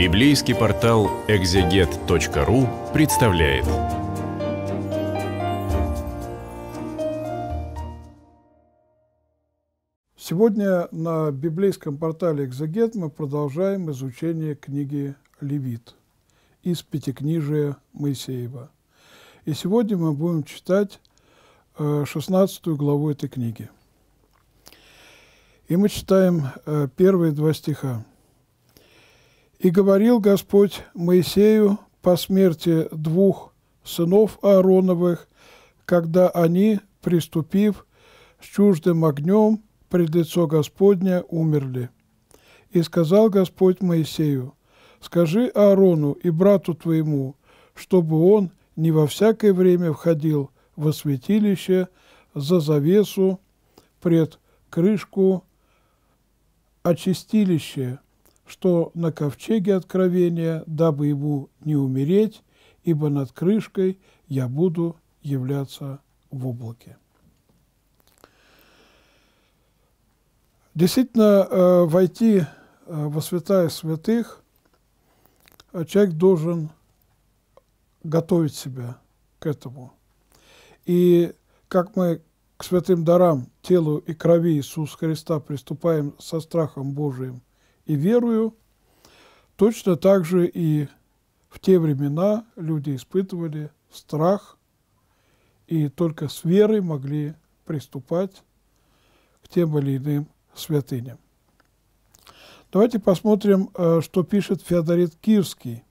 Библейский портал экзегет.ру представляет. Сегодня на библейском портале «Экзегет» мы продолжаем изучение книги «Левит» из Пятикнижия Моисеева. И сегодня мы будем читать 16 э, главу этой книги. И мы читаем э, первые два стиха. И говорил Господь Моисею по смерти двух сынов Аароновых, когда они, приступив с чуждым огнем пред лицо Господня, умерли. И сказал Господь Моисею, «Скажи Аарону и брату твоему, чтобы он не во всякое время входил во святилище за завесу пред крышку очистилища что на ковчеге откровения, дабы ему не умереть, ибо над крышкой я буду являться в облаке. Действительно, э, войти э, во святая святых э, человек должен готовить себя к этому. И как мы к святым дарам, телу и крови Иисуса Христа приступаем со страхом Божиим – и верую, точно так же и в те времена люди испытывали страх и только с верой могли приступать к тем или иным святыням. Давайте посмотрим, э, что пишет Феодорит Кирский.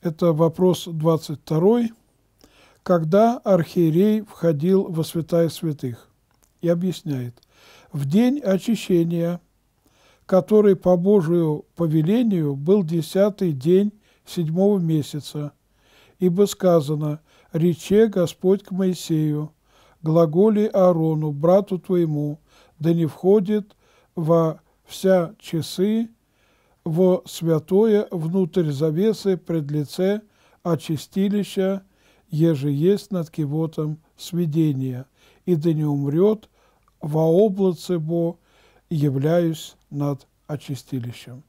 Это вопрос 22 когда архиерей входил во святая святых. И объясняет, в день очищения – который по Божию повелению был десятый день седьмого месяца. Ибо сказано «Рече Господь к Моисею, глаголи Аарону, брату твоему, да не входит во вся часы во святое внутрь завесы пред лице очистилища, еже есть над кивотом сведения, и да не умрет во облаце Бо являюсь над очистилищем.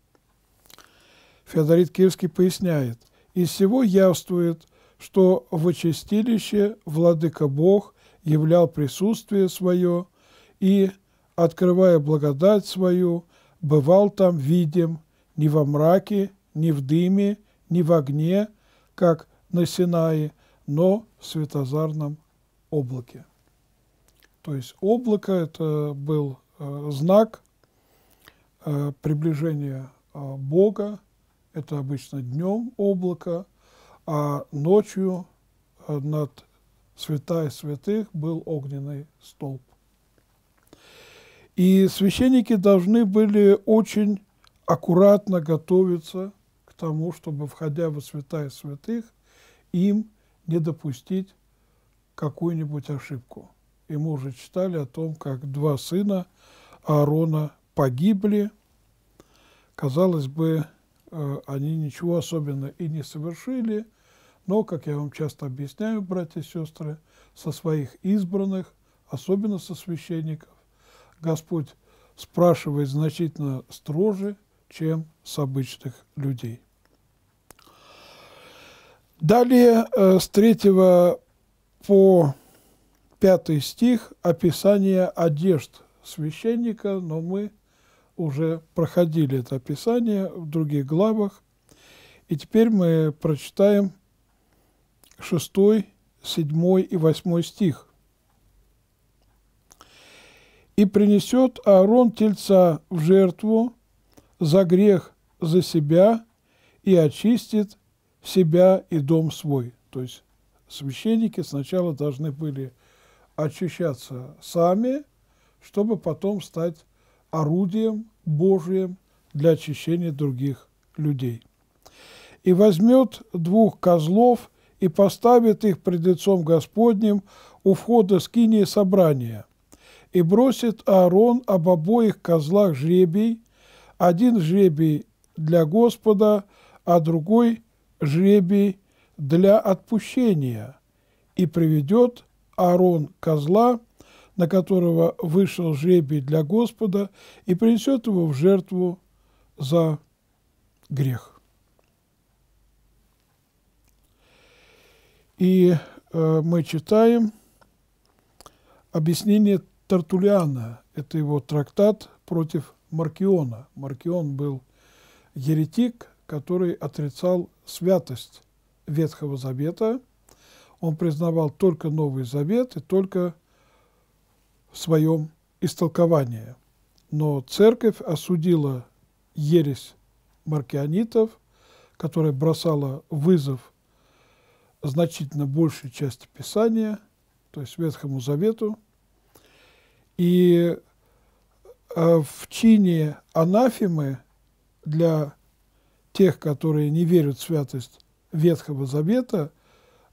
Феодорит Киевский поясняет, из всего явствует, что в очистилище Владыка Бог являл присутствие свое и, открывая благодать свою, бывал там видим ни во мраке, ни в дыме, ни в огне, как на Синае, но в светозарном облаке. То есть облако – это был Э, знак э, приближения э, Бога, это обычно днем облако, а ночью над святая святых был огненный столб. И священники должны были очень аккуратно готовиться к тому, чтобы, входя во святая святых, им не допустить какую-нибудь ошибку и мы уже читали о том, как два сына Аарона погибли. Казалось бы, э, они ничего особенного и не совершили, но, как я вам часто объясняю, братья и сестры, со своих избранных, особенно со священников, Господь спрашивает значительно строже, чем с обычных людей. Далее, э, с 3 по пятый стих – описание одежд священника, но мы уже проходили это описание в других главах. И теперь мы прочитаем 6, 7 и 8 стих. «И принесет Аарон тельца в жертву за грех за себя и очистит себя и дом свой». То есть священники сначала должны были очищаться сами, чтобы потом стать орудием Божьим для очищения других людей. И возьмет двух козлов и поставит их пред лицом Господним у входа скинии собрания, и бросит Аарон об обоих козлах жребий, один жребий для Господа, а другой жребий для отпущения, и приведет Аарон козла, на которого вышел жребий для Господа, и принесет его в жертву за грех. И э, мы читаем объяснение Тартулиана, это его трактат против Маркиона. Маркион был еретик, который отрицал святость Ветхого Завета – он признавал только Новый Завет и только в своем истолковании. Но церковь осудила ересь маркианитов, которая бросала вызов значительно большей части Писания, то есть Ветхому Завету. И э, в чине анафимы для тех, которые не верят в святость Ветхого Завета,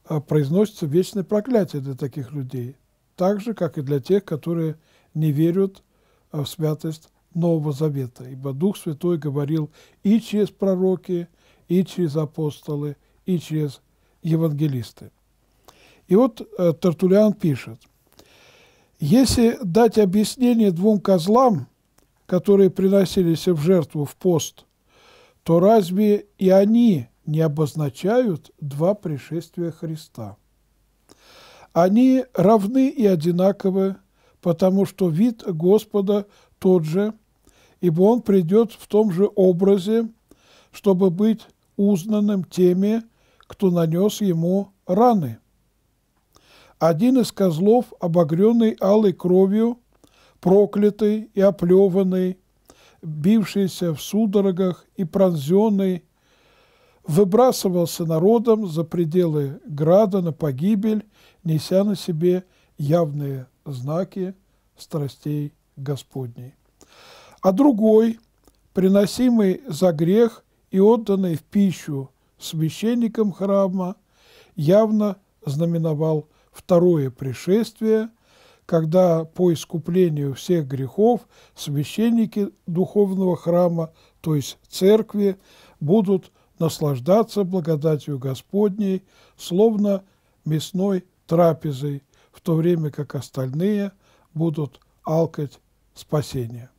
а, произносится вечное проклятие для таких людей, так же, как и для тех, которые не верят а, в святость Нового Завета, ибо Дух Святой говорил и через пророки, и через апостолы, и через евангелисты. И вот э, Тартулиан пишет, если дать объяснение двум козлам, которые приносились в жертву в пост, то разве и они не обозначают два пришествия Христа. Они равны и одинаковы, потому что вид Господа тот же, ибо Он придет в том же образе, чтобы быть узнанным теми, кто нанес ему раны. Один из козлов, обогренный алой кровью, проклятый и оплеванный, бившийся в судорогах и пронзенный, выбрасывался народом за пределы града на погибель, неся на себе явные знаки страстей Господней. А другой, приносимый за грех и отданный в пищу священникам храма, явно знаменовал второе пришествие, когда по искуплению всех грехов священники духовного храма, то есть церкви, будут наслаждаться благодатью Господней, словно мясной трапезой, в то время как остальные будут алкать спасения.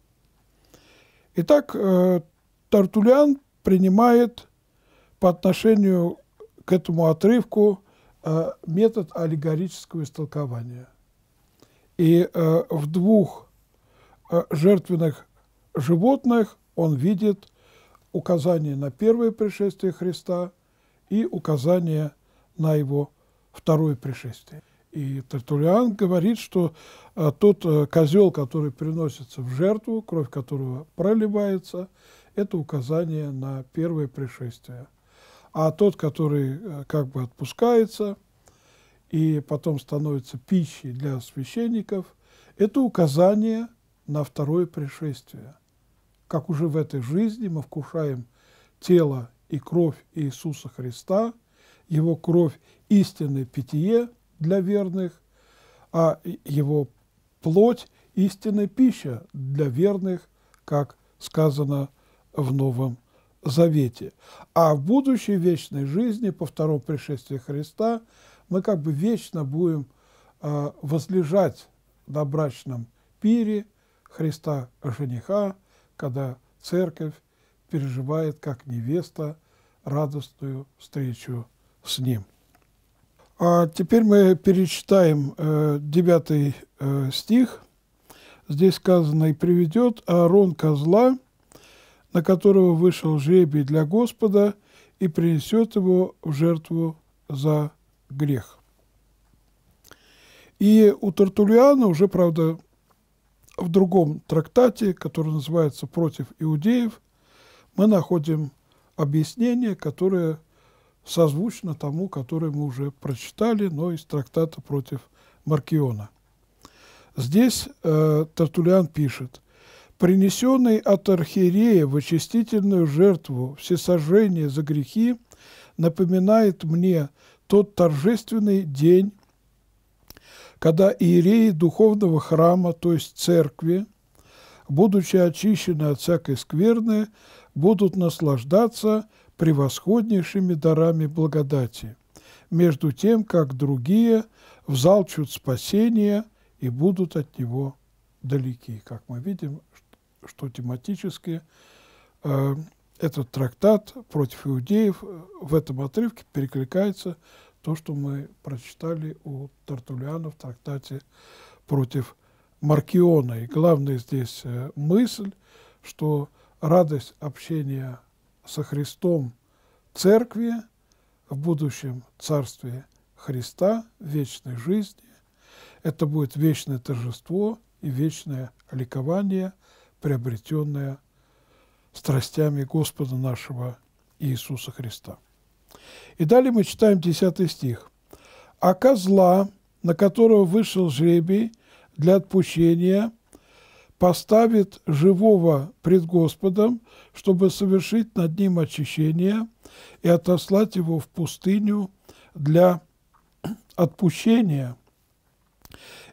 Итак, э, Тартулиан принимает по отношению к этому отрывку э, метод аллегорического истолкования. И э, в двух жертвенных животных он видит указание на первое пришествие Христа и указание на его второе пришествие. И Тертулиан говорит, что э, тот э, козел, который приносится в жертву, кровь которого проливается, это указание на первое пришествие. А тот, который э, как бы отпускается и потом становится пищей для священников, это указание на второе пришествие – как уже в этой жизни мы вкушаем тело и кровь Иисуса Христа, Его кровь – истинное питье для верных, а Его плоть – истинная пища для верных, как сказано в Новом Завете. А в будущей вечной жизни, по второму Пришествию Христа, мы как бы вечно будем а, возлежать на брачном пире Христа жениха, когда церковь переживает, как невеста, радостную встречу с Ним. А теперь мы перечитаем э, э, стих. Здесь сказано «И приведет Аарон козла, на которого вышел жребий для Господа, и принесет его в жертву за грех». И у Тартулиана уже, правда, в другом трактате, который называется «Против иудеев», мы находим объяснение, которое созвучно тому, которое мы уже прочитали, но из трактата против Маркиона. Здесь э, Тартулиан пишет, «Принесенный от архиерея в очистительную жертву всесожжение за грехи напоминает мне тот торжественный день, когда иереи духовного храма, то есть церкви, будучи очищены от всякой скверны, будут наслаждаться превосходнейшими дарами благодати, между тем, как другие взалчут спасения и будут от него далеки. Как мы видим, что тематически э, этот трактат против иудеев в этом отрывке перекликается то, что мы прочитали у Тартулиана в трактате против Маркиона. И главная здесь э, мысль, что радость общения со Христом Церкви в будущем Царстве Христа, вечной жизни, это будет вечное торжество и вечное ликование, приобретенное страстями Господа нашего Иисуса Христа. И далее мы читаем 10 стих. «А козла, на которого вышел жребий для отпущения, поставит живого пред Господом, чтобы совершить над ним очищение и отослать его в пустыню для отпущения,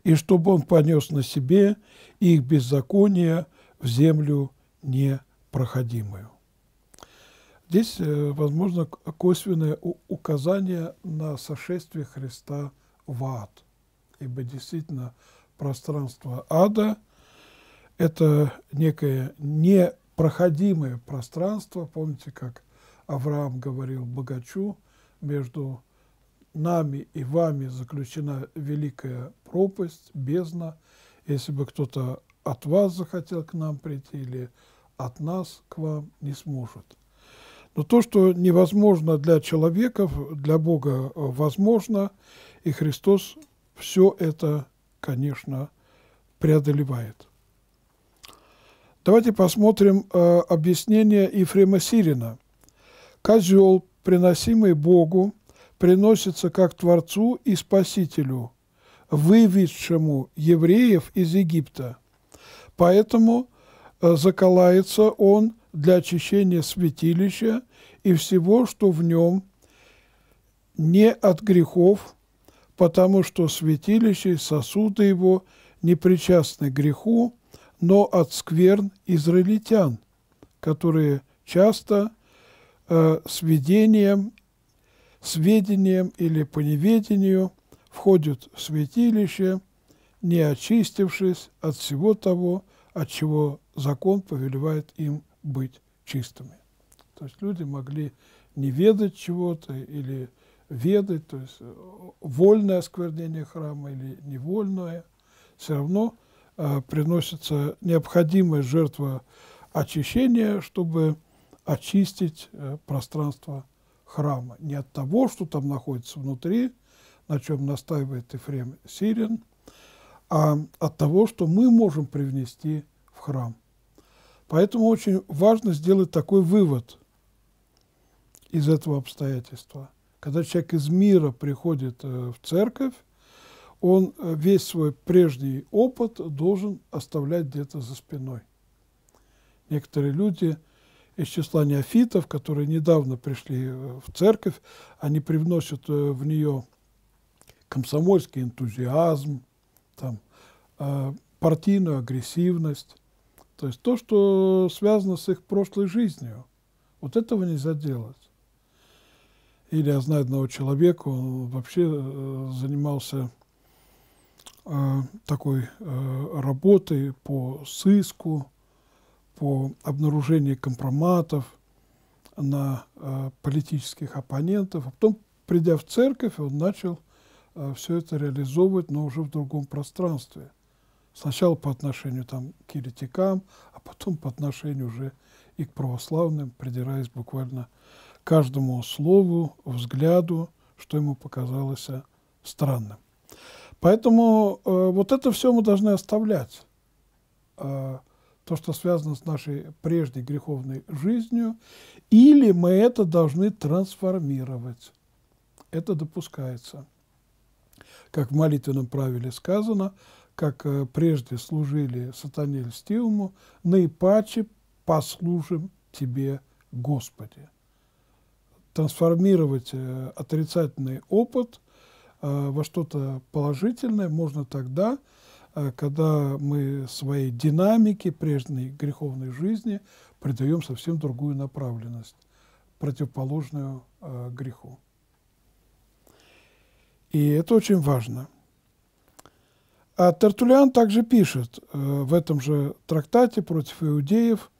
и чтобы он понес на себе их беззаконие в землю непроходимую». Здесь э, возможно косвенное указание на сошествие Христа в ад, ибо действительно пространство ада – это некое непроходимое пространство, помните, как Авраам говорил богачу, между нами и вами заключена великая пропасть, бездна. Если бы кто-то от вас захотел к нам прийти или от нас к вам, не сможет. Но то, что невозможно для человеков, для Бога э, возможно, и Христос все это, конечно, преодолевает. Давайте посмотрим э, объяснение Ефрема Сирина. Козел, приносимый Богу, приносится как Творцу и Спасителю, выведшему евреев из Египта. Поэтому э, заколается он – для очищения святилища и всего, что в нем, не от грехов, потому что святилище, сосуды его, не причастны греху, но от скверн израильтян, которые часто э, сведением, сведением или по неведению входят в святилище, не очистившись от всего того, от чего закон повелевает им быть чистыми. То есть люди могли не ведать чего-то или ведать, то есть э, вольное осквернение храма или невольное, все равно э, приносится необходимая жертва очищения, чтобы очистить э, пространство храма. Не от того, что там находится внутри, на чем настаивает Ефрем Сирин, а от того, что мы можем привнести в храм. Поэтому очень важно сделать такой вывод из этого обстоятельства. Когда человек из мира приходит э, в церковь, он э, весь свой прежний опыт должен оставлять где-то за спиной. Некоторые люди из числа неофитов, которые недавно пришли э, в церковь, они привносят в нее комсомольский энтузиазм, там, партийную агрессивность, то есть то, что связано с их прошлой жизнью, вот этого нельзя делать. Или я знаю одного человека, он вообще э, занимался э, такой э, работой по сыску, по обнаружению компроматов на политических оппонентов. А потом, придя в церковь, он начал все это реализовывать, но уже в другом пространстве – Сначала по отношению там, к еретикам, а потом по отношению уже и к православным, придираясь буквально каждому слову, взгляду, что ему показалось странным. Поэтому э, вот это все мы должны оставлять. Э, то, что связано с нашей прежней греховной жизнью, или мы это должны трансформировать. Это допускается. Как в молитвенном правиле сказано, как э, прежде служили сатане льстивому, наипаче послужим Тебе, Господи. Трансформировать э, отрицательный опыт э, во что-то положительное можно тогда, когда мы своей динамике прежней греховной жизни придаем совсем другую направленность, противоположную греху. И это очень важно – а Тертулиан также пишет э, в этом же трактате против иудеев,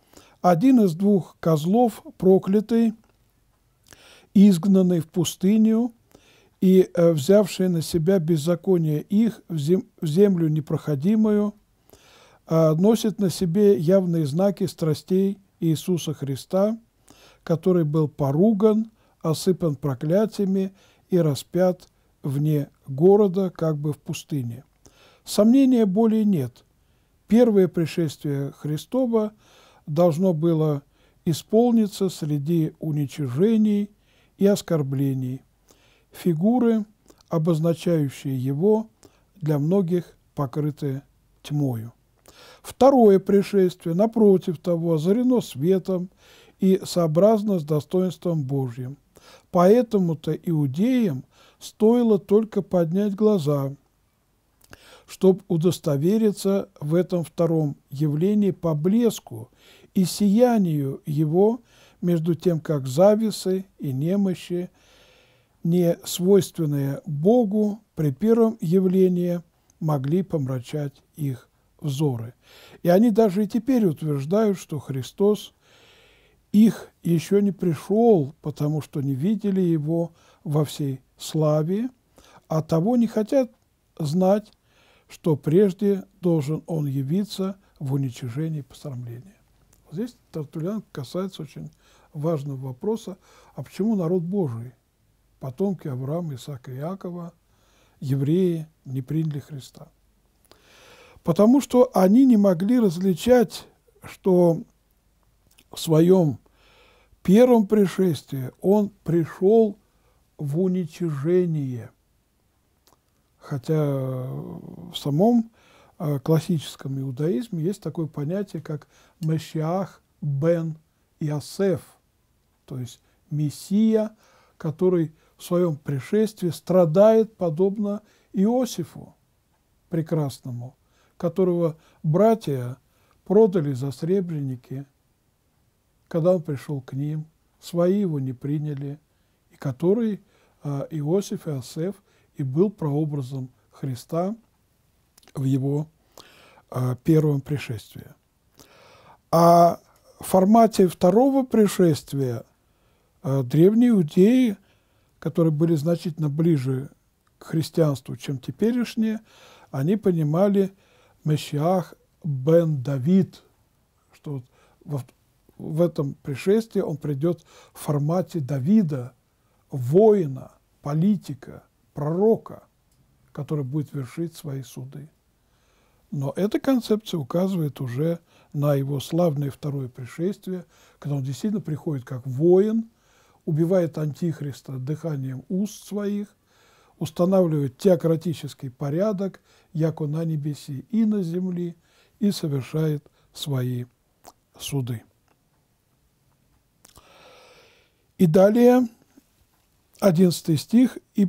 один из двух козлов, проклятый, изгнанный в пустыню и э, взявший на себя беззаконие их в, землю непроходимую, а, носит на себе явные знаки страстей Иисуса Христа, который был поруган, осыпан проклятиями и распят вне города, как бы в пустыне. Сомнения более нет. Первое пришествие Христова должно было исполниться среди уничижений и оскорблений. Фигуры, обозначающие его, для многих покрыты тьмою. Второе пришествие, напротив того, озарено светом и сообразно с достоинством Божьим. Поэтому-то иудеям стоило только поднять глаза – чтобы удостовериться в этом втором явлении по блеску и сиянию его между тем, как зависы и немощи, не свойственные Богу при первом явлении, могли помрачать их взоры. И они даже и теперь утверждают, что Христос их еще не пришел, потому что не видели его во всей славе, а того не хотят знать, что прежде должен он явиться в уничижении постановления. Здесь Тартулян касается очень важного вопроса, а почему народ Божий, потомки Авраама, Исаака и Иакова, евреи, не приняли Христа? Потому что они не могли различать, что в своем первом пришествии он пришел в уничижение – Хотя э, в самом э, классическом иудаизме есть такое понятие, как Машиах бен Ясеф, то есть Мессия, который в своем пришествии страдает подобно Иосифу прекрасному, которого братья продали за сребреники, когда он пришел к ним, свои его не приняли, и который э, Иосиф и Иосиф и был прообразом Христа в его а, первом пришествии. А в формате второго пришествия а, древние иудеи, которые были значительно ближе к христианству, чем теперешние, они понимали Мессиах бен Давид, что в этом пришествии он придет в формате Давида, воина, политика – пророка, который будет вершить свои суды. Но эта концепция указывает уже на его славное второе пришествие, когда он действительно приходит как воин, убивает антихриста дыханием уст своих, устанавливает теократический порядок, яко на небесе и на земле и совершает свои суды. И далее 11 стих. «И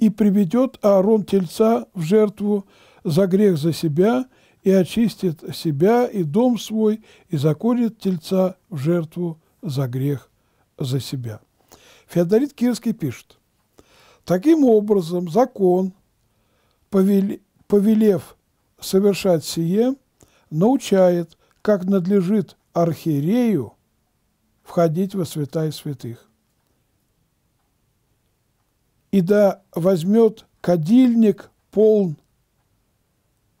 и приведет Аарон тельца в жертву за грех за себя, и очистит себя и дом свой, и заколет тельца в жертву за грех за себя». Феодорит Кирский пишет, «Таким образом закон, повелев совершать сие, научает, как надлежит архиерею входить во святая святых и да возьмет кадильник полн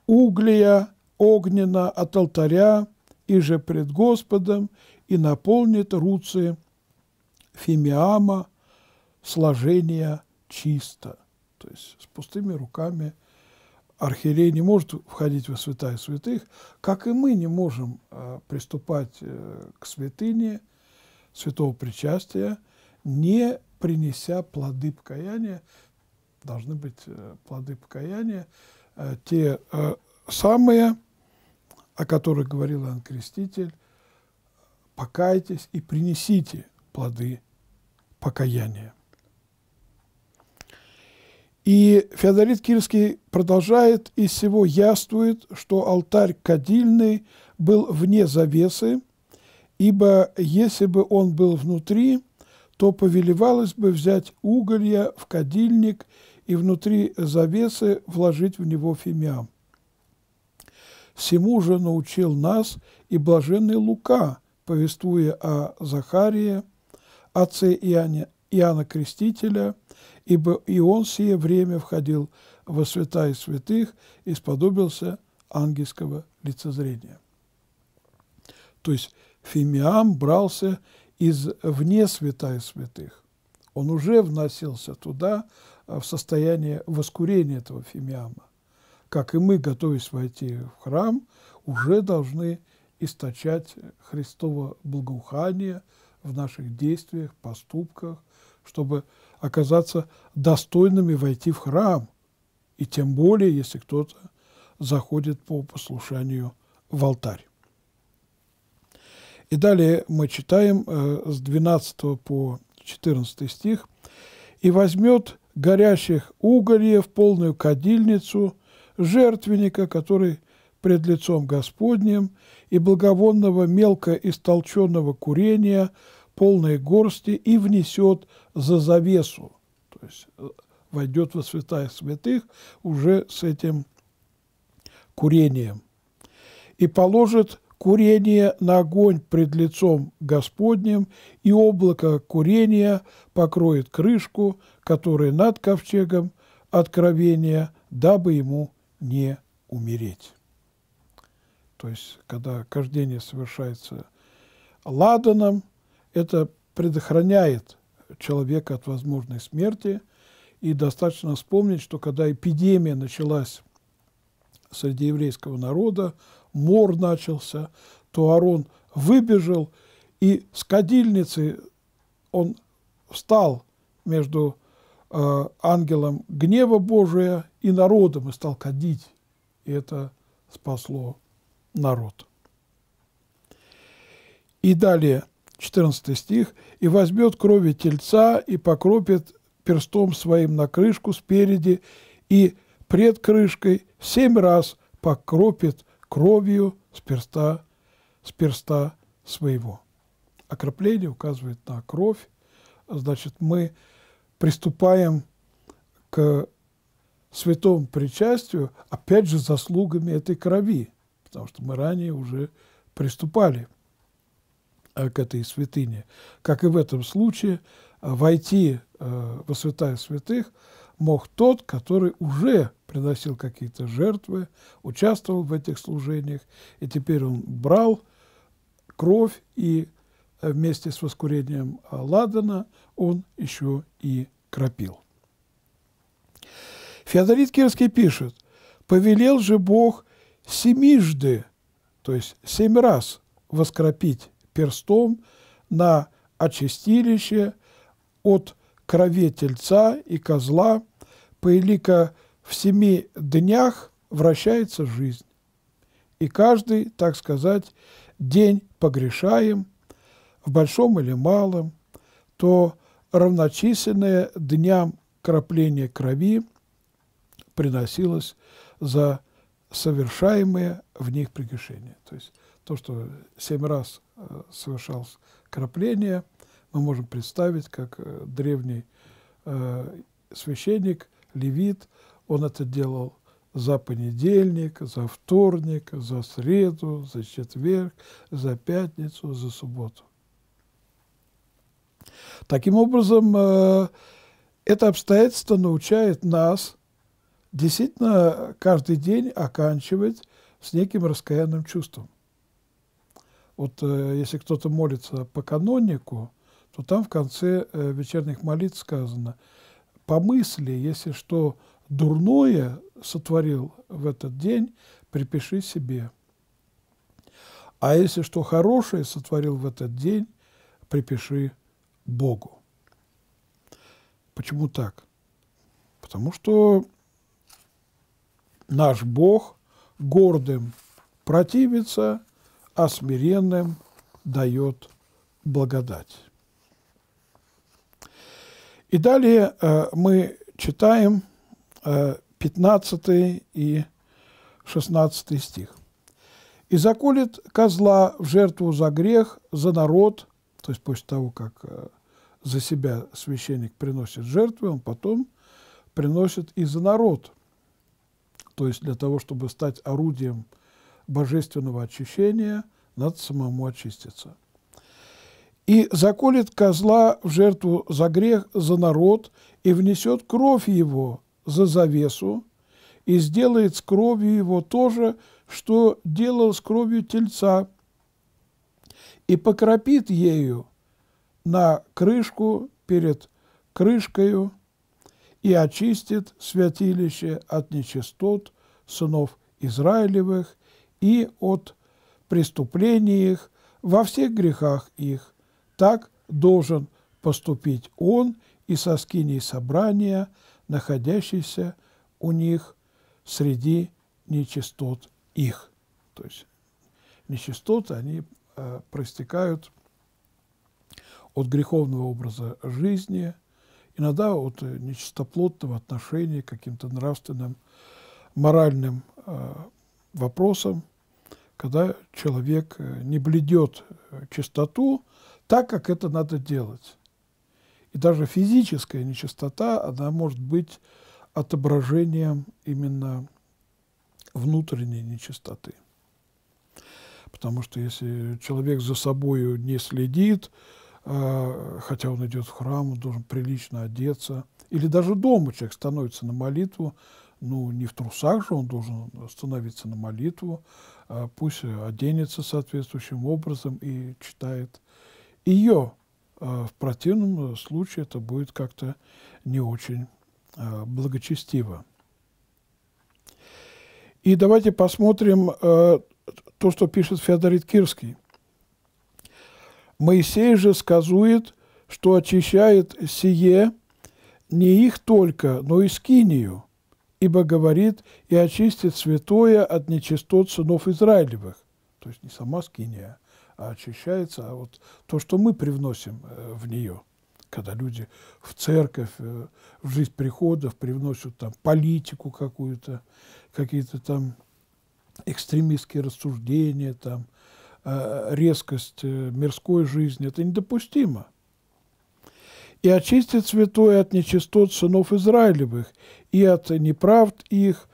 углия огненно от алтаря, и же пред Господом, и наполнит руцы фимиама сложения чисто. То есть с пустыми руками архиерей не может входить во святая святых, как и мы не можем э, приступать э, к святыне святого причастия, не принеся плоды покаяния, должны быть э, плоды покаяния, э, те э, самые, о которых говорил Иоанн Креститель, покайтесь и принесите плоды покаяния. И Феодорит Кирский продолжает, из всего яствует, что алтарь кадильный был вне завесы, ибо если бы он был внутри, то повелевалось бы взять уголья в кадильник и внутри завесы вложить в него фимиам. Всему же научил нас и блаженный Лука, повествуя о Захарии, отце Иоанне, Иоанна Крестителя, ибо и он сие время входил во святая святых и сподобился ангельского лицезрения. То есть фимиам брался извне святая святых, он уже вносился туда а, в состояние воскурения этого фимиама. Как и мы, готовясь войти в храм, уже должны источать Христово благоухание в наших действиях, поступках, чтобы оказаться достойными войти в храм. И тем более, если кто-то заходит по послушанию в алтарь. И далее мы читаем э, с 12 по 14 стих. «И возьмет горящих угольев, полную кадильницу, жертвенника, который пред лицом Господним, и благовонного мелко истолченного курения, полной горсти, и внесет за завесу». То есть э, войдет во святая святых уже с этим курением. «И положит курение на огонь пред лицом Господним, и облако курения покроет крышку, которая над ковчегом откровения, дабы ему не умереть. То есть, когда кождение совершается ладаном, это предохраняет человека от возможной смерти. И достаточно вспомнить, что когда эпидемия началась среди еврейского народа, мор начался, то Арон выбежал, и с кадильницы он встал между э, ангелом гнева Божия и народом и стал кадить. И это спасло народ. И далее, 14 стих, «И возьмет крови тельца и покропит перстом своим на крышку спереди, и пред крышкой семь раз покропит кровью с перста, с перста своего. Окропление указывает на кровь. Значит, мы приступаем к святому причастию, опять же, заслугами этой крови, потому что мы ранее уже приступали э, к этой святыне. Как и в этом случае, э, войти э, во святая святых мог тот, который уже приносил какие-то жертвы, участвовал в этих служениях, и теперь он брал кровь и э, вместе с воскурением э, Ладана он еще и кропил. Феодорит Кирский пишет, «Повелел же Бог семижды, то есть семь раз, воскропить перстом на очистилище от крови тельца и козла, поилика в семи днях вращается жизнь. И каждый, так сказать, день погрешаем, в большом или малом, то равночисленное дням кропления крови приносилось за совершаемые в них прегрешения. То есть то, что семь раз э, совершалось крапление, мы можем представить, как э, древний э, священник, левит – он это делал за понедельник, за вторник, за среду, за четверг, за пятницу, за субботу. Таким образом, э, это обстоятельство научает нас действительно каждый день оканчивать с неким раскаянным чувством. Вот э, если кто-то молится по канонику, то там в конце э, вечерних молитв сказано «По мысли, если что, дурное сотворил в этот день, припиши себе. А если что хорошее сотворил в этот день, припиши Богу. Почему так? Потому что наш Бог гордым противится, а смиренным дает благодать. И далее э, мы читаем – 15 и 16 стих. «И заколет козла в жертву за грех, за народ», то есть после того, как э, за себя священник приносит жертву, он потом приносит и за народ, то есть для того, чтобы стать орудием божественного очищения, надо самому очиститься. «И заколет козла в жертву за грех, за народ, и внесет кровь его за завесу и сделает с кровью его то же, что делал с кровью тельца, и покропит ею на крышку перед крышкою и очистит святилище от нечистот сынов Израилевых и от преступлений их во всех грехах их. Так должен поступить он и со скиней собрания – находящийся у них среди нечистот их. То есть нечистоты, они э, проистекают от греховного образа жизни, иногда от э, нечистоплотного отношения к каким-то нравственным, моральным э, вопросам, когда человек э, не бледет э, чистоту так, как это надо делать. И даже физическая нечистота, она может быть отображением именно внутренней нечистоты. Потому что если человек за собой не следит, а, хотя он идет в храм, он должен прилично одеться, или даже дома человек становится на молитву, ну, не в трусах же он должен становиться на молитву, а пусть оденется соответствующим образом и читает ее а, в противном э, случае это будет как-то не очень а, благочестиво. И давайте посмотрим э, то, что пишет Феодорит Кирский. Моисей же сказует, что очищает сие не их только, но и скинию, ибо говорит и очистит святое от нечистот сынов Израилевых. То есть не сама скиния, а очищается а вот то, что мы привносим э, в нее, когда люди в церковь, э, в жизнь приходов привносят там политику какую-то, какие-то там экстремистские рассуждения, там, э, резкость мирской жизни. Это недопустимо. «И очистит святое от нечистот сынов Израилевых, и от неправд их,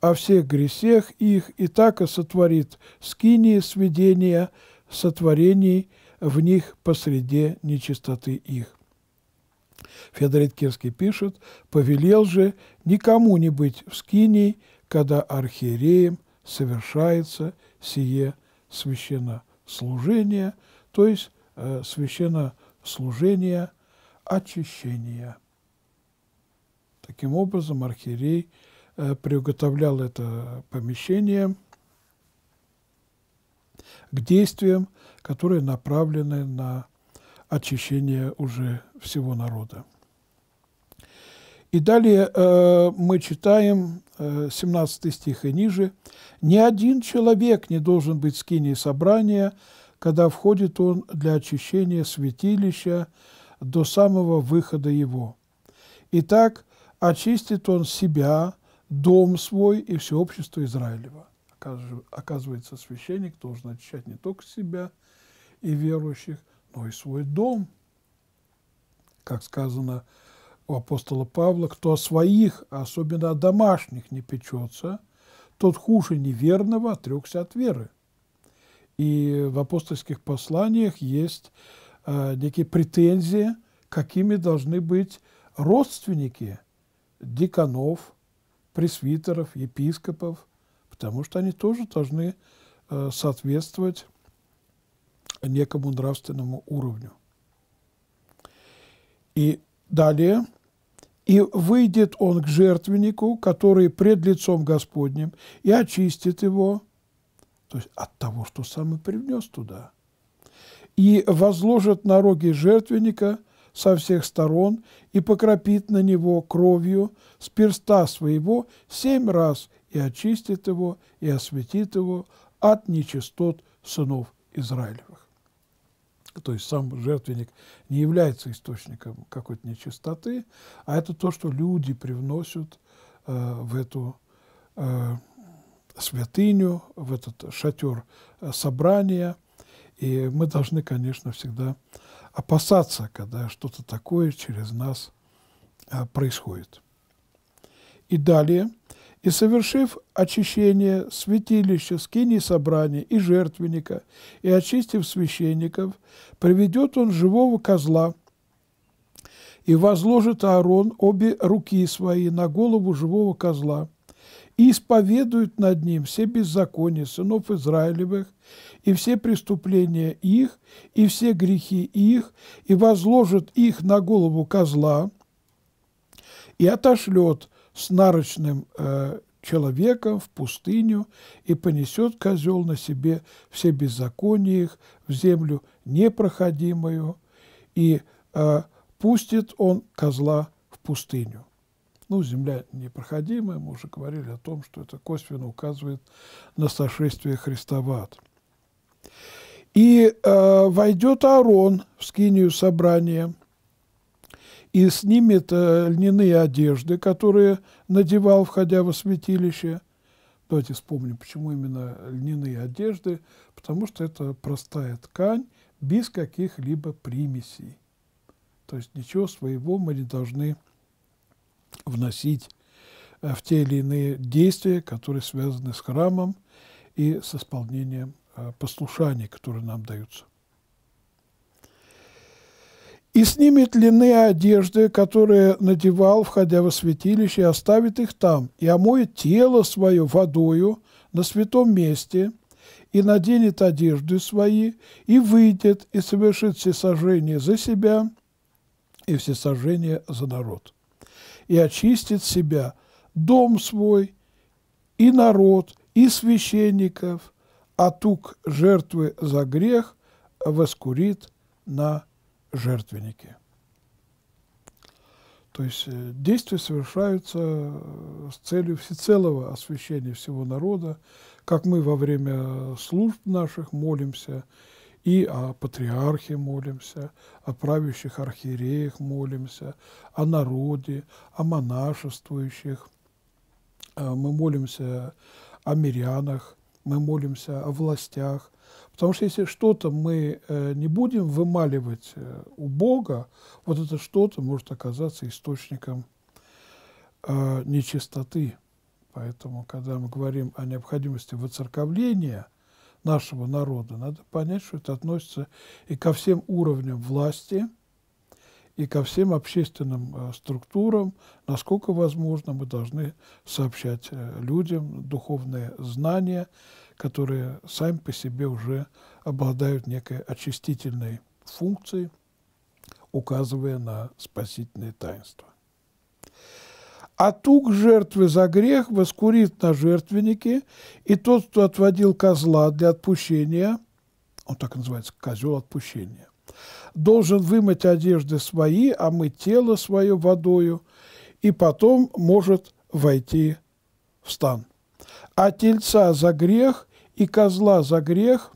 о всех гресех их, и так и сотворит скинии сведения, сотворений в них посреди нечистоты их. Федорит Кирский пишет, «Повелел же никому не быть в скинии, когда архиереем совершается сие священнослужение, то есть э, священнослужение очищения». Таким образом, архиерей э, приуготовлял это помещение – к действиям, которые направлены на очищение уже всего народа. И далее э, мы читаем э, 17 стих и ниже. «Ни один человек не должен быть в собрания, когда входит он для очищения святилища до самого выхода его. Итак, очистит он себя, дом свой и все общество Израилева. Оказывается, священник должен очищать не только себя и верующих, но и свой дом. Как сказано у апостола Павла, кто о своих, а особенно о домашних, не печется, тот хуже неверного отрекся от веры. И в апостольских посланиях есть э, некие претензии, какими должны быть родственники деканов, пресвитеров, епископов – потому что они тоже должны э, соответствовать некому нравственному уровню. И далее, «И выйдет он к жертвеннику, который пред лицом Господним, и очистит его» то есть от того, что сам и привнес туда, и возложит на роги жертвенника со всех сторон и покропит на него кровью с перста своего семь раз и очистит его, и осветит его от нечистот сынов Израилевых. То есть сам жертвенник не является источником какой-то нечистоты, а это то, что люди привносят э, в эту э, святыню, в этот шатер э, собрания. И мы должны, конечно, всегда опасаться, когда что-то такое через нас э, происходит. И далее и, совершив очищение святилища, скини собрания и жертвенника, и очистив священников, приведет он живого козла, и возложит Аарон обе руки свои на голову живого козла, и исповедует над ним все беззакония сынов Израилевых, и все преступления их, и все грехи их, и возложит их на голову козла, и отошлет с нарочным э, человеком в пустыню и понесет козел на себе все беззакония их в землю непроходимую, и э, пустит он козла в пустыню. Ну, земля непроходимая, мы уже говорили о том, что это косвенно указывает на сошествие Христоват. И э, войдет Аарон в скинию собрания – и снимет э, льняные одежды, которые надевал, входя во святилище. Давайте вспомним, почему именно льняные одежды, потому что это простая ткань без каких-либо примесей. То есть ничего своего мы не должны вносить э, в те или иные действия, которые связаны с храмом и с исполнением э, послушаний, которые нам даются и снимет льняные одежды, которые надевал, входя во святилище, и оставит их там, и омоет тело свое водою на святом месте, и наденет одежды свои, и выйдет, и совершит всесожжение за себя и всесожжение за народ, и очистит себя, дом свой, и народ, и священников, а тук жертвы за грех воскурит на жертвенники. То есть э, действия совершаются э, с целью всецелого освящения всего народа, как мы во время служб наших молимся, и о патриархе молимся, о правящих архиереях молимся, о народе, о монашествующих. Э, мы молимся о мирянах, мы молимся о властях, Потому что если что-то мы э, не будем вымаливать э, у Бога, вот это что-то может оказаться источником э, нечистоты. Поэтому, когда мы говорим о необходимости воцерковления нашего народа, надо понять, что это относится и ко всем уровням власти, и ко всем общественным структурам, насколько возможно, мы должны сообщать людям духовные знания, которые сами по себе уже обладают некой очистительной функцией, указывая на спасительное таинство. А тук жертвы за грех воскурит на жертвеннике, и тот, кто отводил козла для отпущения, он так называется, козел отпущения, должен вымыть одежды свои, а мыть тело свое водою, и потом может войти в стан а тельца за грех и козла за грех,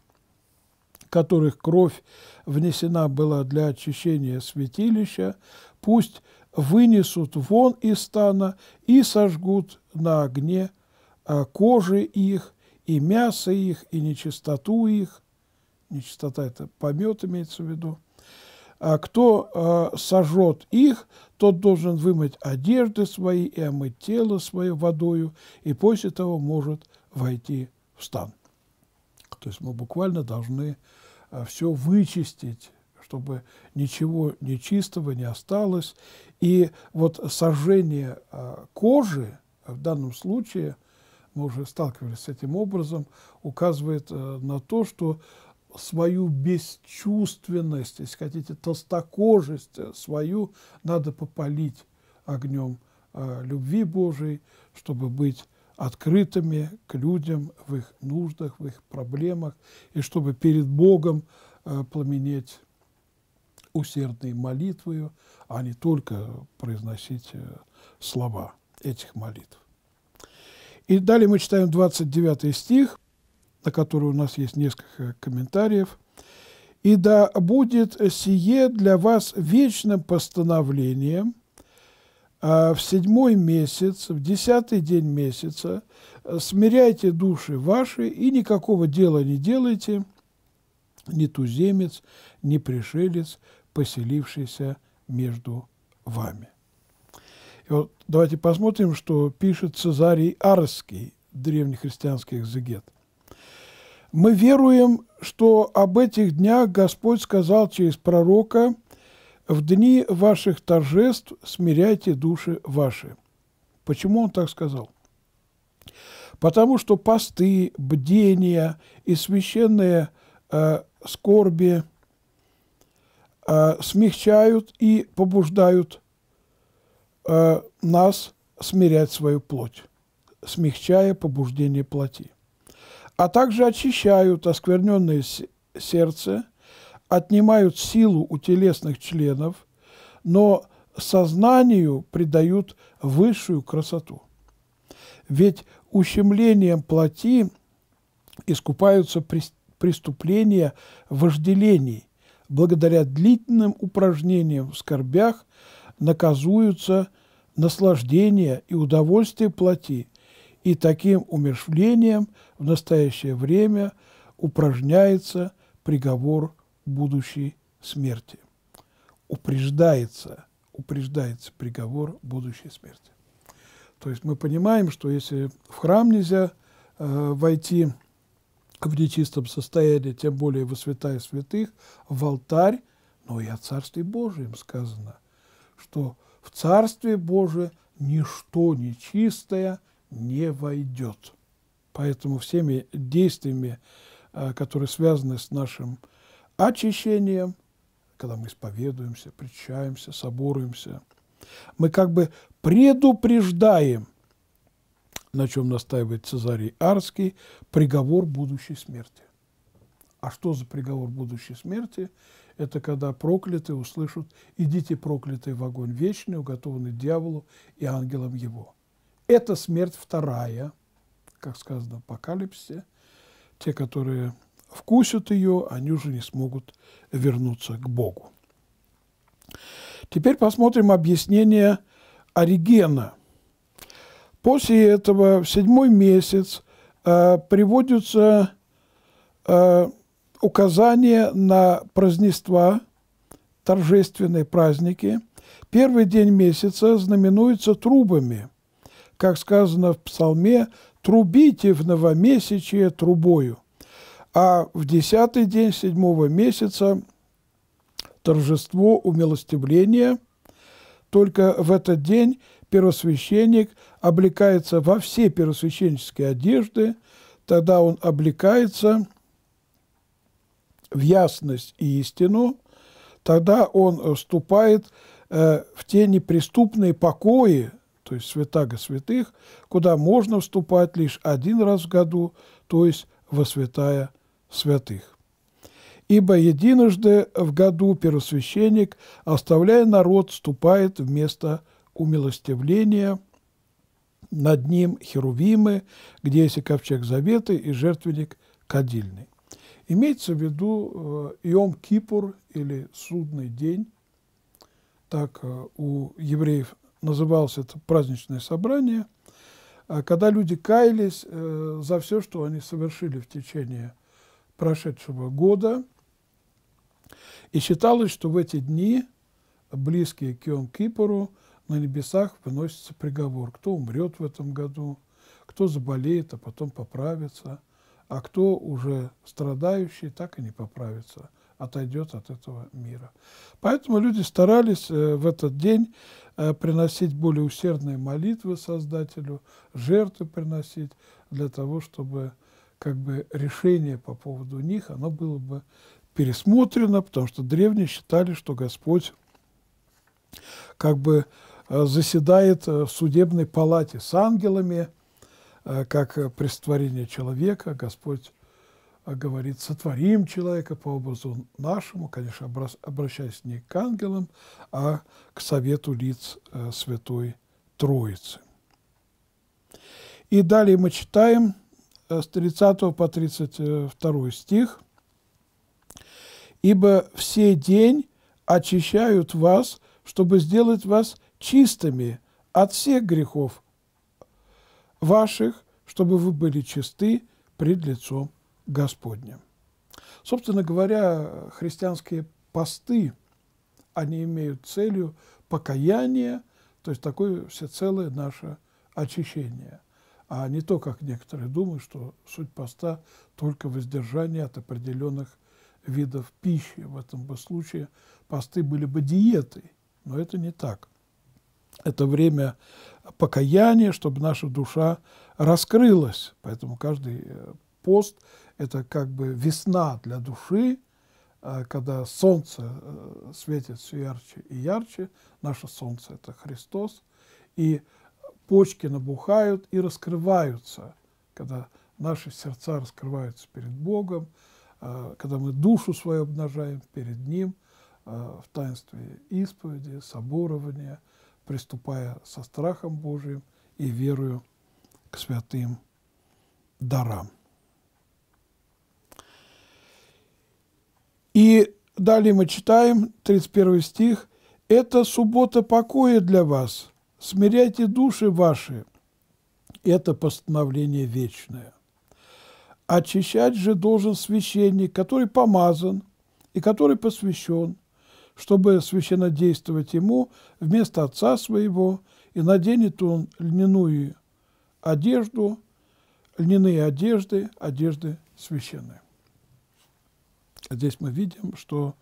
которых кровь внесена была для очищения святилища, пусть вынесут вон из стана и сожгут на огне а, кожи их, и мясо их, и нечистоту их. Нечистота – это помет имеется в виду – а кто э, сожжет их, тот должен вымыть одежды свои и омыть тело свое водою, и после того может войти в стан. То есть мы буквально должны э, а, все вычистить, чтобы ничего нечистого не осталось. И вот сожжение э, кожи в данном случае, мы уже сталкивались с этим образом, указывает э, на то, что свою бесчувственность, если хотите, толстокожесть свою надо попалить огнем э, любви Божией, чтобы быть открытыми к людям в их нуждах, в их проблемах, и чтобы перед Богом э, пламенеть усердной молитвою, а не только произносить э, слова этих молитв. И далее мы читаем 29 стих – на которую у нас есть несколько комментариев. «И да будет сие для вас вечным постановлением а в седьмой месяц, в десятый день месяца, смиряйте души ваши и никакого дела не делайте, ни туземец, ни пришелец, поселившийся между вами». И вот давайте посмотрим, что пишет Цезарий Арский, древнехристианский экзегет. Мы веруем, что об этих днях Господь сказал через пророка, «В дни ваших торжеств смиряйте души ваши». Почему он так сказал? Потому что посты, бдения и священные э, скорби э, смягчают и побуждают э, нас смирять свою плоть, смягчая побуждение плоти а также очищают оскверненное сердце, отнимают силу у телесных членов, но сознанию придают высшую красоту. Ведь ущемлением плоти искупаются преступления вожделений, благодаря длительным упражнениям в скорбях наказуются наслаждения и удовольствие плоти, и таким умершвлением – в настоящее время упражняется приговор будущей смерти. Упреждается, упреждается приговор будущей смерти. То есть мы понимаем, что если в храм нельзя э, войти в нечистом состоянии, тем более во святая святых, в алтарь, но и о Царстве Божьем сказано, что в Царстве Божие ничто нечистое не войдет. Поэтому всеми действиями, а, которые связаны с нашим очищением, когда мы исповедуемся, причаемся, соборуемся, мы как бы предупреждаем, на чем настаивает Цезарий Арский, приговор будущей смерти. А что за приговор будущей смерти? Это когда проклятые услышат «идите, проклятые, в огонь вечный, уготованный дьяволу и ангелам его». Это смерть вторая – как сказано в Апокалипсисе, те, которые вкусят ее, они уже не смогут вернуться к Богу. Теперь посмотрим объяснение Оригена. После этого в седьмой месяц э, приводится э, указание на празднества, торжественные праздники. Первый день месяца знаменуется трубами, как сказано в псалме трубите в новомесячие трубою, а в десятый день седьмого месяца торжество умилостивления, только в этот день первосвященник облекается во все первосвященнические одежды, тогда он облекается в ясность и истину, тогда он вступает э, в те неприступные покои, то есть святаго святых, куда можно вступать лишь один раз в году, то есть во святая святых. Ибо единожды в году первосвященник, оставляя народ, вступает в место умилостивления, над ним херувимы, где есть и ковчег Заветы и жертвенник кадильный. Имеется в виду Иом-Кипур э, или судный день, так э, у евреев называлось это праздничное собрание, а когда люди каялись э, за все, что они совершили в течение прошедшего года. И считалось, что в эти дни близкие к Йом Кипору на небесах выносится приговор, кто умрет в этом году, кто заболеет, а потом поправится, а кто уже страдающий, так и не поправится отойдет от этого мира. Поэтому люди старались э, в этот день э, приносить более усердные молитвы Создателю, жертвы приносить для того, чтобы как бы решение по поводу них, оно было бы пересмотрено, потому что древние считали, что Господь как бы э, заседает в судебной палате с ангелами, как престворение человека, Господь а говорит, сотворим человека по образу нашему, конечно, обращаясь не к ангелам, а к совету лиц э, Святой Троицы. И далее мы читаем э, с 30 по 32 стих. «Ибо все день очищают вас, чтобы сделать вас чистыми от всех грехов ваших, чтобы вы были чисты пред лицом Господня. Собственно говоря, христианские посты, они имеют целью покаяние, то есть такое всецелое наше очищение, а не то, как некоторые думают, что суть поста только воздержание от определенных видов пищи. В этом бы случае посты были бы диетой, но это не так. Это время покаяния, чтобы наша душа раскрылась. Поэтому каждый э, пост – это как бы весна для души, а, когда солнце э, светит все ярче и ярче, наше солнце – это Христос, и почки набухают и раскрываются, когда наши сердца раскрываются перед Богом, а, когда мы душу свою обнажаем перед Ним а, в таинстве исповеди, соборования, приступая со страхом Божиим и верою к святым дарам. И далее мы читаем 31 стих. «Это суббота покоя для вас, смиряйте души ваши». Это постановление вечное. Очищать же должен священник, который помазан и который посвящен, чтобы священно действовать ему вместо отца своего, и наденет он льняную одежду, льняные одежды, одежды священные. Здесь мы видим, что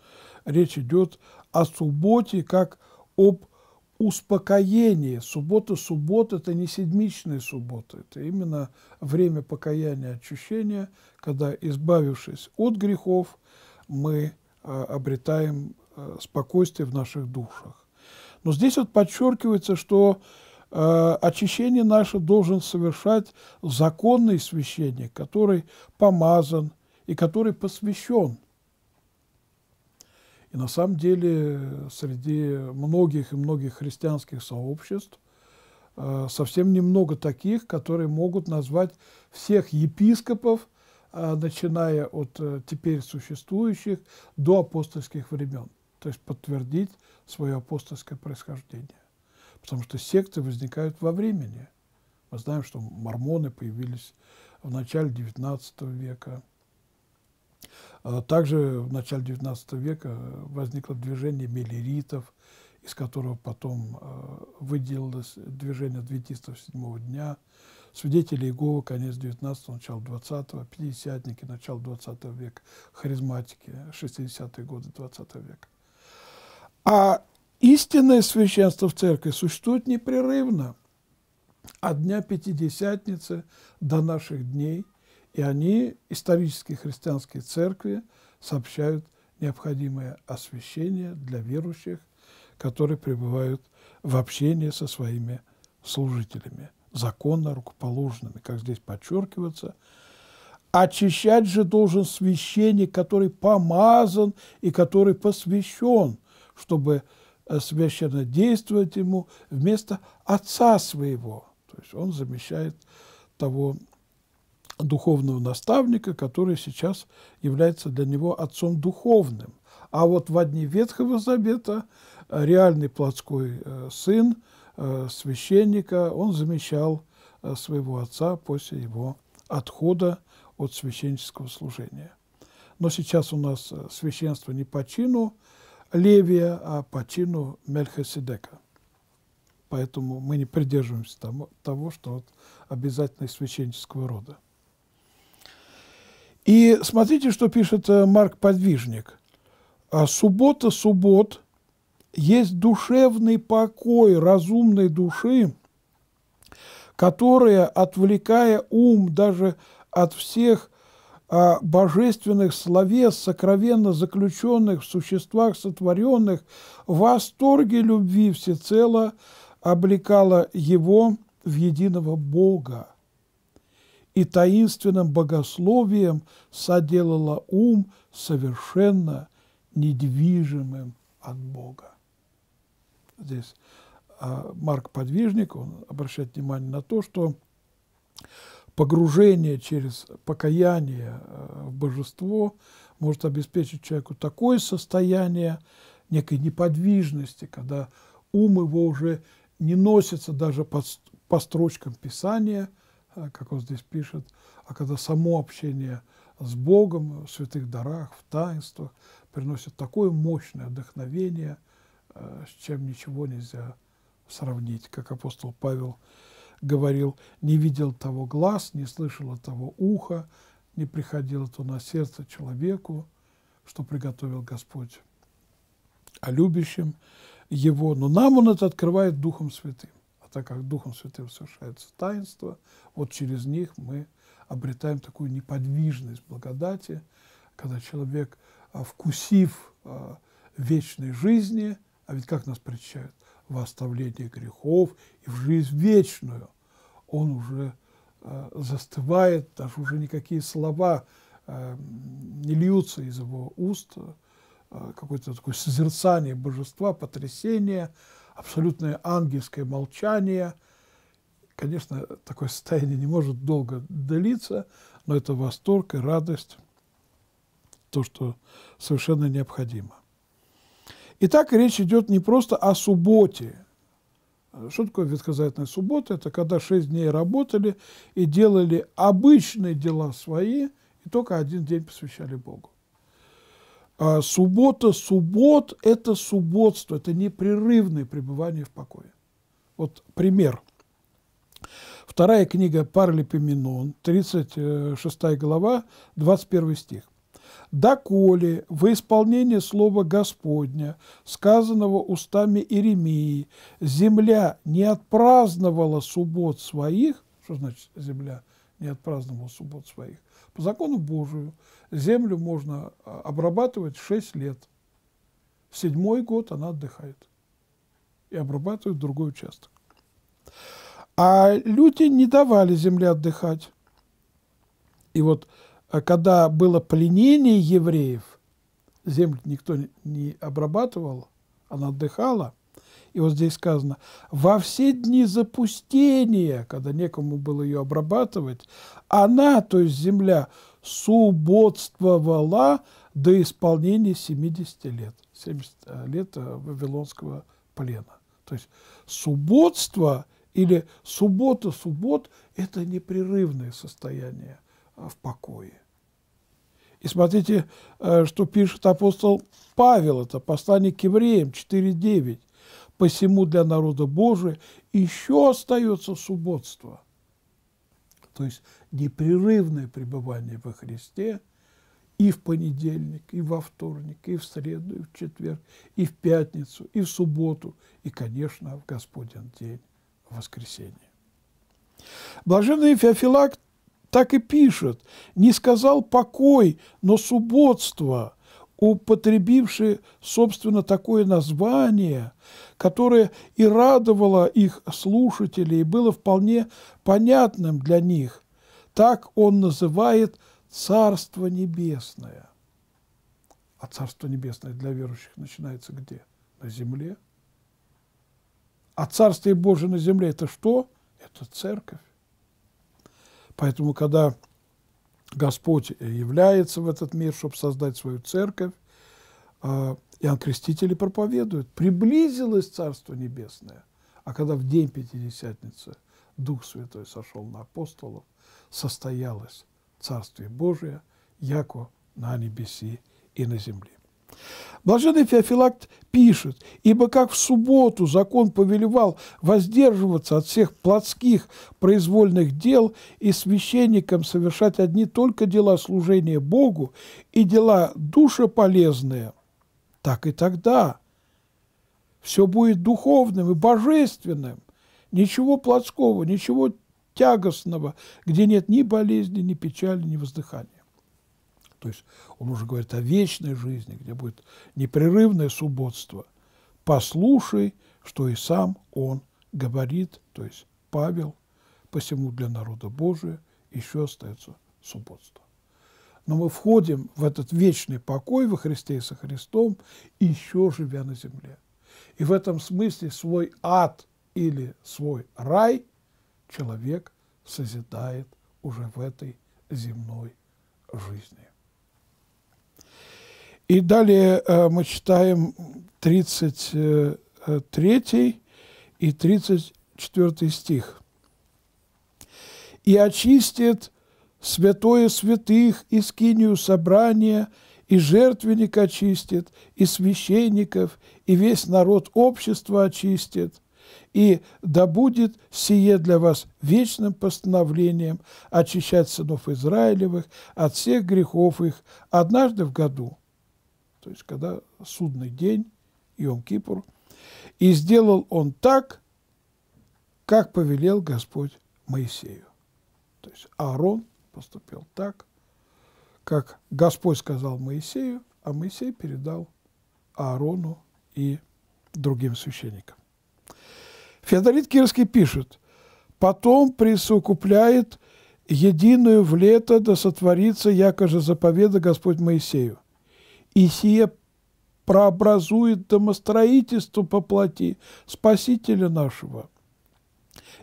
речь идет о субботе как об успокоении. Суббота, суббота – это не седмичная суббота, это именно время покаяния, очищения, когда, избавившись от грехов, мы а, обретаем а, спокойствие в наших душах. Но здесь вот подчеркивается, что э, очищение наше должен совершать законный священник, который помазан и который посвящен и на самом деле э, среди многих и многих христианских сообществ э, совсем немного таких, которые могут назвать всех епископов, э, начиная от теперь существующих до апостольских времен. То есть подтвердить свое апостольское происхождение. Потому что секты возникают во времени. Мы знаем, что мормоны появились в начале XIX века – а, также в начале XIX века э, возникло движение миллеритов, из которого потом э, выделилось движение адвентистов седьмого дня, свидетели Иеговы, конец 19 начало 20-го, пятидесятники, начало 20 века, харизматики, 60-е годы 20 века. А истинное священство в церкви существует непрерывно от дня Пятидесятницы до наших дней – и они, исторические христианские церкви, сообщают необходимое освящение для верующих, которые пребывают в общении со своими служителями, законно рукоположными, как здесь подчеркивается. Очищать же должен священник, который помазан и который посвящен, чтобы э, священно действовать ему вместо отца своего. То есть он замещает того духовного наставника, который сейчас является для него отцом духовным. А вот в одни Ветхого Завета э, реальный плотской э, сын э, священника, он замещал своего отца после его отхода от священнического служения. Но сейчас у нас священство не по чину Левия, а по чину Мельхиседека. Поэтому мы не придерживаемся того, что обязательно из священнического рода. И смотрите, что пишет э, Марк Подвижник. «А «Суббота суббот есть душевный покой разумной души, которая, отвлекая ум даже от всех а, божественных словес, сокровенно заключенных в существах сотворенных, в восторге любви всецело облекала его в единого Бога и таинственным богословием соделала ум совершенно недвижимым от Бога. Здесь а, Марк Подвижник, он обращает внимание на то, что погружение через покаяние э, в божество может обеспечить человеку такое состояние некой неподвижности, когда ум его уже не носится даже по, по строчкам Писания – Э, как он здесь пишет, а когда само общение с Богом в святых дарах, в таинствах приносит такое мощное вдохновение, э, с чем ничего нельзя сравнить. Как апостол Павел говорил, не видел того глаз, не слышало того уха, не приходило то на сердце человеку, что приготовил Господь, а любящим его. Но нам он это открывает Духом Святым так как Духом Святым совершается таинство, вот через них мы обретаем такую неподвижность благодати, когда человек, а, вкусив а, вечной жизни, а ведь как нас причащают? В оставление грехов и в жизнь вечную. Он уже а, застывает, даже уже никакие слова не льются из его уст, какое-то такое созерцание божества, потрясение – абсолютное ангельское молчание. Конечно, такое состояние не может долго длиться, но это восторг и радость, то, что совершенно необходимо. Итак, речь идет не просто о субботе. Что такое ветхозаветная суббота? Это когда шесть дней работали и делали обычные дела свои, и только один день посвящали Богу. А суббота, суббот – это субботство, это непрерывное пребывание в покое. Вот пример. Вторая книга Парлипоменон, 36 глава, 21 стих. «Доколе во исполнение слова Господня, сказанного устами Иеремии, земля не отпраздновала суббот своих». Что значит земля – не отпраздновал суббот своих. По закону Божию землю можно а, обрабатывать 6 лет. седьмой год она отдыхает и обрабатывает другой участок. А люди не давали земле отдыхать. И вот а, когда было пленение евреев, землю никто не обрабатывал, она отдыхала – и вот здесь сказано, во все дни запустения, когда некому было ее обрабатывать, она, то есть земля, субботствовала до исполнения 70 лет, 70 э, лет э, Вавилонского плена. То есть субботство или суббота-суббот – это непрерывное состояние э, в покое. И смотрите, что пишет апостол Павел, это послание к евреям 4.9 посему для народа Божия еще остается субботство. То есть непрерывное пребывание во Христе и в понедельник, и во вторник, и в среду, и в четверг, и в пятницу, и в субботу, и, конечно, в Господен день, в воскресенье. Блаженный Феофилакт так и пишет, не сказал покой, но субботство – употребивши, собственно, такое название, которое и радовало их слушателей, и было вполне понятным для них. Так он называет Царство Небесное. А Царство Небесное для верующих начинается где? На земле. А Царствие Божие на земле – это что? Это церковь. Поэтому, когда Господь является в этот мир, чтобы создать свою церковь. А, Иоанн Креститель и проповедует. Приблизилось Царство Небесное. А когда в день Пятидесятницы Дух Святой сошел на апостолов, состоялось Царствие Божие, яко на небеси и на земле. Блаженный Феофилакт пишет, «Ибо как в субботу закон повелевал воздерживаться от всех плотских произвольных дел и священникам совершать одни только дела служения Богу и дела душеполезные, так и тогда все будет духовным и божественным, ничего плотского, ничего тягостного, где нет ни болезни, ни печали, ни воздыхания» то есть он уже говорит о вечной жизни, где будет непрерывное субботство. «Послушай, что и сам он говорит», то есть Павел, посему для народа Божия еще остается субботство. Но мы входим в этот вечный покой во Христе и со Христом, еще живя на земле. И в этом смысле свой ад или свой рай человек созидает уже в этой земной жизни. И далее э, мы читаем 33 э, э, и 34 стих. «И очистит святое святых и скинию собрания, и жертвенник очистит, и священников, и весь народ общества очистит, и да будет сие для вас вечным постановлением очищать сынов Израилевых от всех грехов их однажды в году» то есть когда судный день, Йом-Кипур. И сделал он так, как повелел Господь Моисею. То есть Аарон поступил так, как Господь сказал Моисею, а Моисей передал Аарону и другим священникам. Феодорит Кирский пишет, «Потом присукупляет единую в лето да сотворится якоже заповеда Господь Моисею и сие прообразует домостроительство по плоти Спасителя нашего.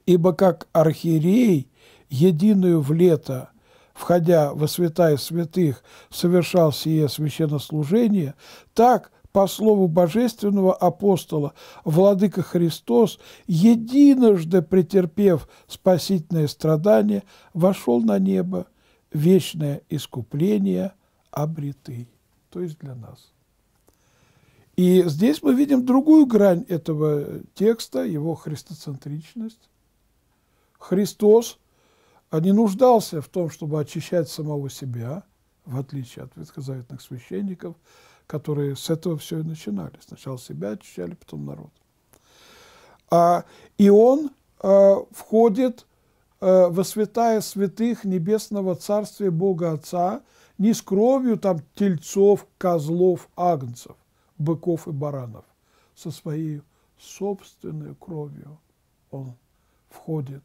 Ибо как архиерей, единую в лето, входя во святая святых, совершал сие священнослужение, так, по слову божественного апостола, Владыка Христос, единожды претерпев спасительное страдание, вошел на небо, вечное искупление обретый то есть для нас. И здесь мы видим другую грань этого текста, его христоцентричность. Христос а не нуждался в том, чтобы очищать самого себя, в отличие от ветхозаветных священников, которые с этого все и начинали. Сначала себя очищали, потом народ. А, и он а, входит а, во святая святых Небесного Царствия Бога Отца – не с кровью там тельцов, козлов, агнцев, быков и баранов. Со своей собственной кровью он входит.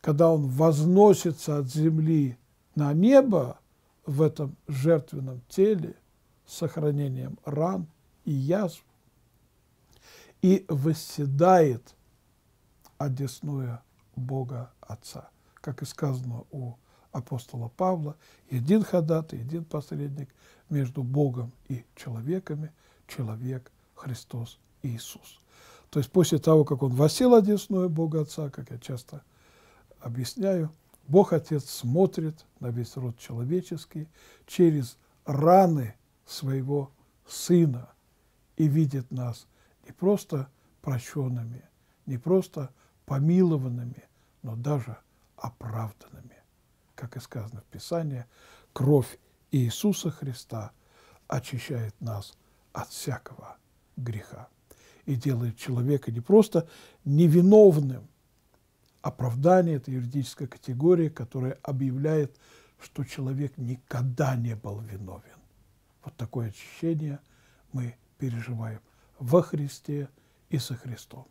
Когда он возносится от земли на небо в этом жертвенном теле с сохранением ран и язв, и восседает одесное Бога Отца, как и сказано у апостола Павла, един ходатай, един посредник между Богом и человеками, человек Христос Иисус. То есть после того, как он восел одесную Бога Отца, как я часто объясняю, Бог Отец смотрит на весь род человеческий через раны своего Сына и видит нас не просто прощенными, не просто помилованными, но даже оправданными как и сказано в Писании, кровь Иисуса Христа очищает нас от всякого греха и делает человека не просто невиновным, оправдание – это юридическая категория, которая объявляет, что человек никогда не был виновен. Вот такое очищение мы переживаем во Христе и со Христом.